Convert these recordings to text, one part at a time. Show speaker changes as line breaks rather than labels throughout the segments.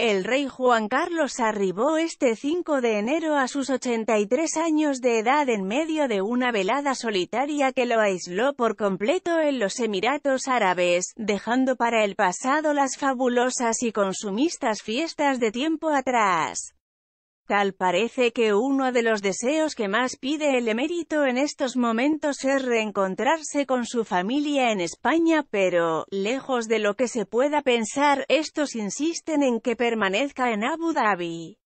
El rey Juan Carlos arribó este 5 de enero a sus 83 años de edad en medio de una velada solitaria que lo aisló por completo en los Emiratos Árabes, dejando para el pasado las fabulosas y consumistas fiestas de tiempo atrás. Tal parece que uno de los deseos que más pide el emérito en estos momentos es reencontrarse con su familia en España, pero, lejos de lo que se pueda pensar, estos insisten en que permanezca en Abu Dhabi.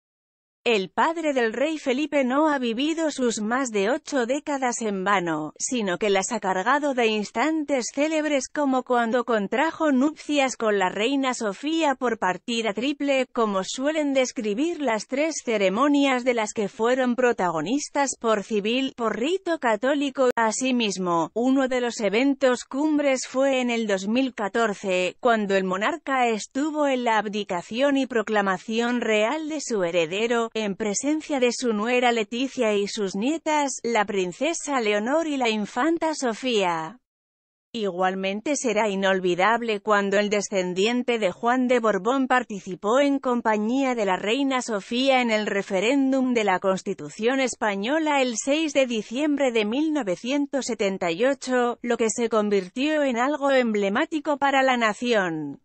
El padre del rey Felipe no ha vivido sus más de ocho décadas en vano, sino que las ha cargado de instantes célebres como cuando contrajo nupcias con la reina Sofía por partida triple, como suelen describir las tres ceremonias de las que fueron protagonistas por civil, por rito católico. Asimismo, uno de los eventos cumbres fue en el 2014, cuando el monarca estuvo en la abdicación y proclamación real de su heredero, en presencia de su nuera Leticia y sus nietas, la princesa Leonor y la infanta Sofía. Igualmente será inolvidable cuando el descendiente de Juan de Borbón participó en compañía de la reina Sofía en el referéndum de la Constitución Española el 6 de diciembre de 1978, lo que se convirtió en algo emblemático para la nación.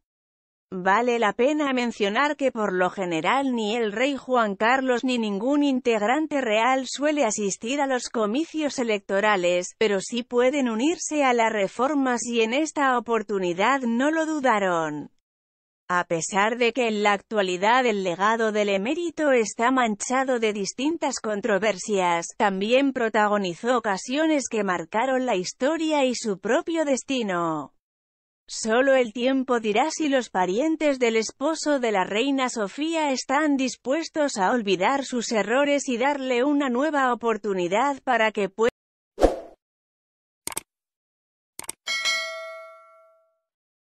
Vale la pena mencionar que por lo general ni el rey Juan Carlos ni ningún integrante real suele asistir a los comicios electorales, pero sí pueden unirse a las reformas y en esta oportunidad no lo dudaron. A pesar de que en la actualidad el legado del emérito está manchado de distintas controversias, también protagonizó ocasiones que marcaron la historia y su propio destino. Solo el tiempo dirá si los parientes del esposo de la reina Sofía están dispuestos a olvidar sus errores y darle una nueva oportunidad para que pueda